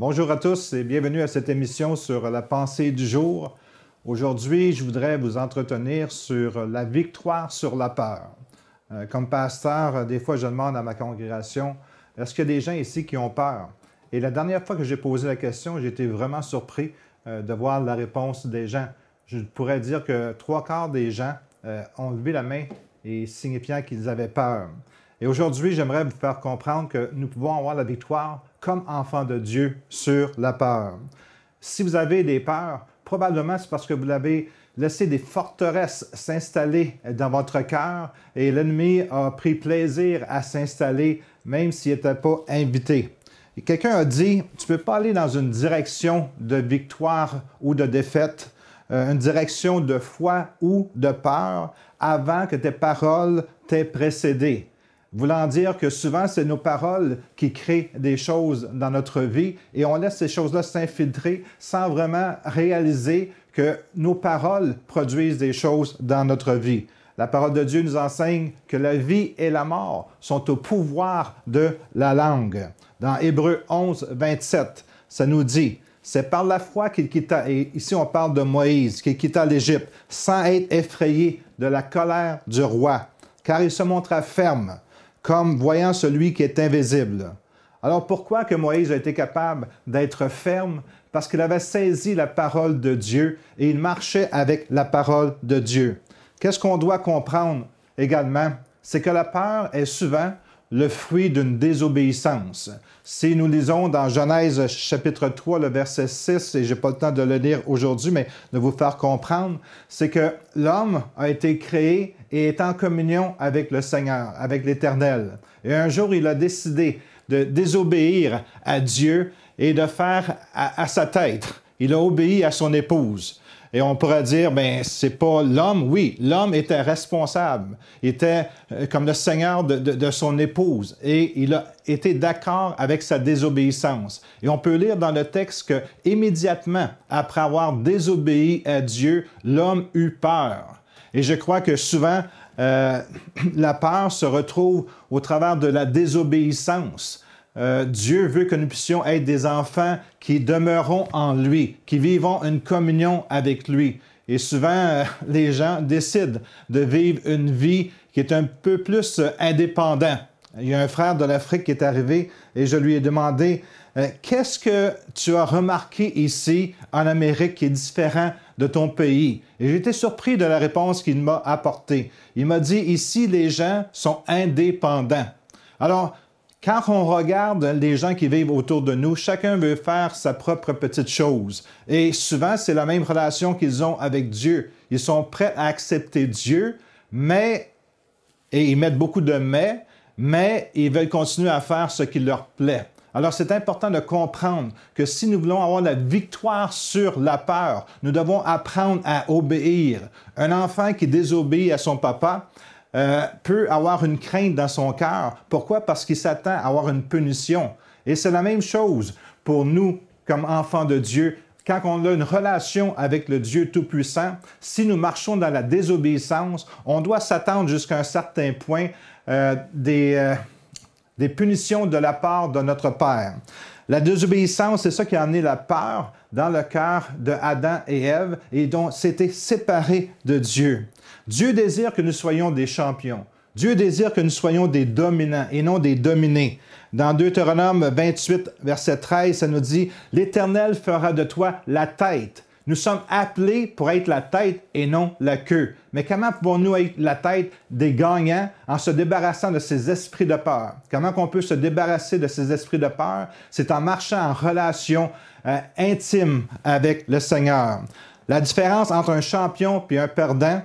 Bonjour à tous et bienvenue à cette émission sur la pensée du jour. Aujourd'hui, je voudrais vous entretenir sur la victoire sur la peur. Euh, comme pasteur, des fois, je demande à ma congrégation, est-ce qu'il y a des gens ici qui ont peur? Et la dernière fois que j'ai posé la question, j'ai été vraiment surpris euh, de voir la réponse des gens. Je pourrais dire que trois quarts des gens euh, ont levé la main et signifiant qu'ils avaient peur. Et aujourd'hui, j'aimerais vous faire comprendre que nous pouvons avoir la victoire comme enfants de Dieu sur la peur. Si vous avez des peurs, probablement c'est parce que vous avez laissé des forteresses s'installer dans votre cœur et l'ennemi a pris plaisir à s'installer même s'il n'était pas invité quelqu'un a dit, tu ne peux pas aller dans une direction de victoire ou de défaite, euh, une direction de foi ou de peur avant que tes paroles t'aient précédé. Voulant dire que souvent, c'est nos paroles qui créent des choses dans notre vie et on laisse ces choses-là s'infiltrer sans vraiment réaliser que nos paroles produisent des choses dans notre vie. La parole de Dieu nous enseigne que la vie et la mort sont au pouvoir de la langue. Dans Hébreu 11, 27, ça nous dit, c'est par la foi qu'il quitta, et ici on parle de Moïse, qu'il quitta l'Égypte, sans être effrayé de la colère du roi, car il se montra ferme, comme voyant celui qui est invisible. Alors pourquoi que Moïse a été capable d'être ferme? Parce qu'il avait saisi la parole de Dieu et il marchait avec la parole de Dieu. Qu'est-ce qu'on doit comprendre également? C'est que la peur est souvent le fruit d'une désobéissance. Si nous lisons dans Genèse chapitre 3, le verset 6, et j'ai pas le temps de le lire aujourd'hui, mais de vous faire comprendre, c'est que l'homme a été créé et est en communion avec le Seigneur, avec l'Éternel. Et un jour, il a décidé de désobéir à Dieu et de faire à, à sa tête. Il a obéi à son épouse. Et on pourrait dire, ben c'est pas l'homme. Oui, l'homme était responsable, était euh, comme le seigneur de, son épouse, et il a été d'accord avec sa désobéissance. Et on peut lire dans le texte que immédiatement après avoir désobéi à Dieu, l'homme eut peur. Et je crois que souvent, euh, la peur se retrouve au travers de la désobéissance. Euh, Dieu veut que nous puissions être des enfants qui demeureront en lui, qui vivront une communion avec lui. Et souvent, euh, les gens décident de vivre une vie qui est un peu plus indépendante. Euh, indépendant. Il y a un frère de l'Afrique qui est arrivé et je lui ai demandé Qu'est-ce que tu as remarqué ici en Amérique qui est différent de ton pays? Et j'ai été surpris de la réponse qu'il m'a apportée. Il m'a dit Ici, les gens sont indépendants. Alors, quand on regarde les gens qui vivent autour de nous, chacun veut faire sa propre petite chose. Et souvent, c'est la même relation qu'ils ont avec Dieu. Ils sont prêts à accepter Dieu, mais, et ils mettent beaucoup de mais, mais ils veulent continuer à faire ce qui leur plaît. Alors c'est important de comprendre que si nous voulons avoir la victoire sur la peur, nous devons apprendre à obéir. Un enfant qui désobéit à son papa, euh, peut avoir une crainte dans son cœur. Pourquoi? Parce qu'il s'attend à avoir une punition. Et c'est la même chose pour nous comme enfants de Dieu. Quand on a une relation avec le Dieu Tout-Puissant, si nous marchons dans la désobéissance, on doit s'attendre jusqu'à un certain point euh, euh, des punitions de la part de notre Père. La désobéissance, c'est ça qui a amené la peur dans le cœur de Adam et Ève et dont c'était séparé de Dieu. Dieu désire que nous soyons des champions. Dieu désire que nous soyons des dominants et non des dominés. Dans Deutéronome 28, verset 13, ça nous dit, L'Éternel fera de toi la tête nous sommes appelés pour être la tête et non la queue. Mais comment pouvons-nous être la tête des gagnants en se débarrassant de ces esprits de peur? Comment qu'on peut se débarrasser de ces esprits de peur? C'est en marchant en relation euh, intime avec le Seigneur. La différence entre un champion et un perdant,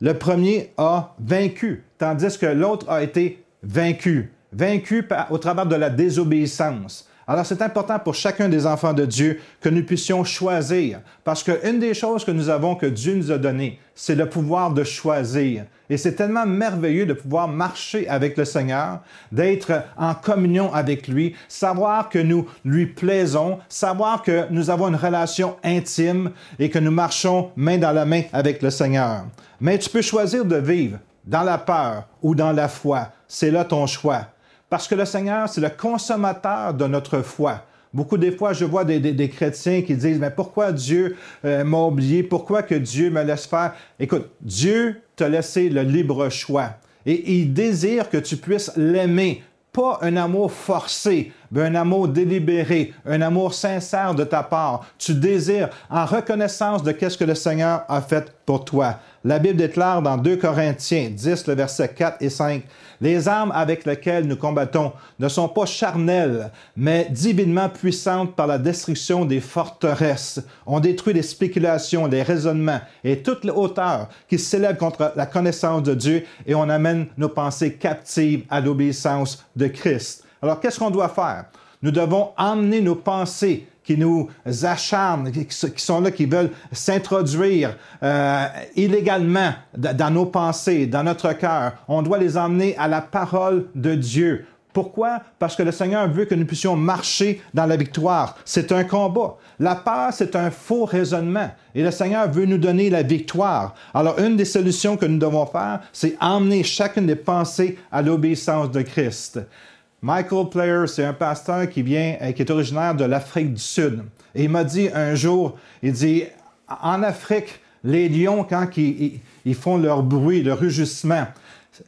le premier a vaincu, tandis que l'autre a été vaincu. Vaincu au travers de la désobéissance. Alors c'est important pour chacun des enfants de Dieu que nous puissions choisir, parce qu'une des choses que nous avons, que Dieu nous a donné, c'est le pouvoir de choisir. Et c'est tellement merveilleux de pouvoir marcher avec le Seigneur, d'être en communion avec lui, savoir que nous lui plaisons, savoir que nous avons une relation intime et que nous marchons main dans la main avec le Seigneur. Mais tu peux choisir de vivre dans la peur ou dans la foi. C'est là ton choix. Parce que le Seigneur, c'est le consommateur de notre foi. Beaucoup des fois, je vois des, chrétiens qui disent, mais pourquoi Dieu euh, m'a oublié? Pourquoi que Dieu me laisse faire? Écoute, Dieu t'a laissé le libre choix. Et il désire que tu puisses l'aimer, pas un amour forcé, ben, un amour délibéré, un amour sincère de ta part. Tu désires en reconnaissance de ce que le Seigneur a fait pour toi. La Bible déclare dans 2 Corinthiens 10, le verset 4 et 5, Les armes avec lesquelles nous combattons ne sont pas charnelles, mais divinement puissantes par la destruction des forteresses. On détruit les spéculations, les raisonnements et toute hauteur qui s'élève contre la connaissance de Dieu et on amène nos pensées captives à l'obéissance de Christ. Alors, qu'est-ce qu'on doit faire? Nous devons emmener nos pensées qui nous acharnent, qui sont là, qui veulent s'introduire euh, illégalement dans nos pensées, dans notre cœur. On doit les emmener à la parole de Dieu. Pourquoi? Parce que le Seigneur veut que nous puissions marcher dans la victoire. C'est un combat. La peur, c'est un faux raisonnement. Et le Seigneur veut nous donner la victoire. Alors, une des solutions que nous devons faire, c'est emmener chacune des pensées à l'obéissance de Christ. Michael Player, c'est un pasteur qui vient, euh, qui est originaire de l'Afrique du Sud. Et il m'a dit un jour, il dit, en Afrique, les lions, quand ils, font leur bruit, leur rugissement,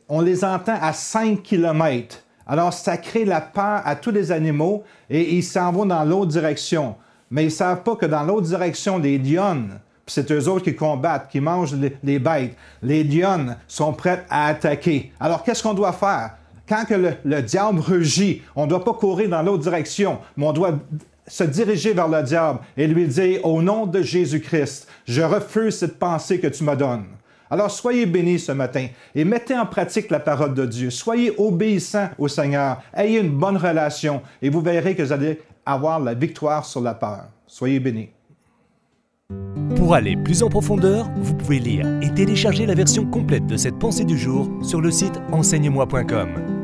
on les entend à 5 km. Alors, ça crée la peur à tous les animaux et ils s'en vont dans l'autre direction. Mais ils ne savent pas que dans l'autre direction, les lionnes, c'est eux autres qui combattent, qui mangent les, bêtes, les lions sont prêts à attaquer. Alors, qu'est-ce qu'on doit faire? Quand que le, le diable rugit, on ne doit pas courir dans l'autre direction, mais on doit se diriger vers le diable et lui dire, au nom de Jésus-Christ, je refuse cette pensée que tu me donnes. Alors soyez bénis ce matin et mettez en pratique la parole de Dieu. Soyez obéissants au Seigneur. Ayez une bonne relation et vous verrez que vous allez avoir la victoire sur la peur. Soyez bénis. Pour aller plus en profondeur, vous pouvez lire et télécharger la version complète de cette pensée du jour sur le site enseigne-moi.com.